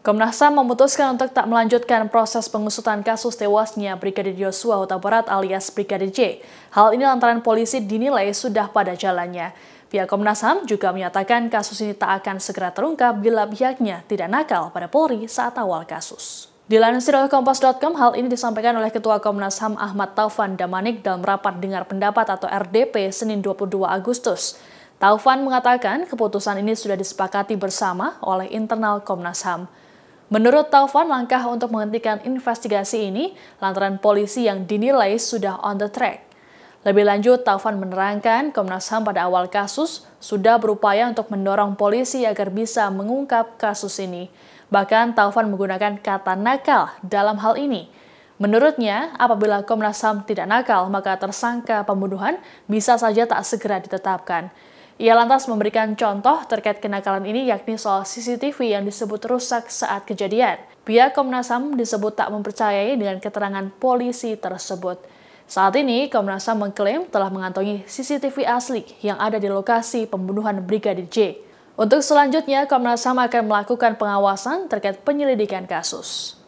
Komnas HAM memutuskan untuk tak melanjutkan proses pengusutan kasus tewasnya Brigadir Yosua Huta Barat alias Brigadir J. Hal ini lantaran polisi dinilai sudah pada jalannya. Pihak Komnas HAM juga menyatakan kasus ini tak akan segera terungkap bila pihaknya tidak nakal pada Polri saat awal kasus. Dilansir oleh Kompas.com, hal ini disampaikan oleh Ketua Komnas HAM Ahmad Taufan Damanik dalam rapat dengar pendapat atau RDP Senin 22 Agustus. Taufan mengatakan keputusan ini sudah disepakati bersama oleh internal Komnas HAM. Menurut Taufan, langkah untuk menghentikan investigasi ini lantaran polisi yang dinilai sudah on the track. Lebih lanjut, Taufan menerangkan Komnas HAM pada awal kasus sudah berupaya untuk mendorong polisi agar bisa mengungkap kasus ini. Bahkan Taufan menggunakan kata nakal dalam hal ini. Menurutnya, apabila Komnas HAM tidak nakal, maka tersangka pembunuhan bisa saja tak segera ditetapkan. Ia lantas memberikan contoh terkait kenakalan ini yakni soal CCTV yang disebut rusak saat kejadian. Pihak Komnas HAM disebut tak mempercayai dengan keterangan polisi tersebut. Saat ini, Komnas HAM mengklaim telah mengantongi CCTV asli yang ada di lokasi pembunuhan Brigadir J. Untuk selanjutnya, Komnas HAM akan melakukan pengawasan terkait penyelidikan kasus.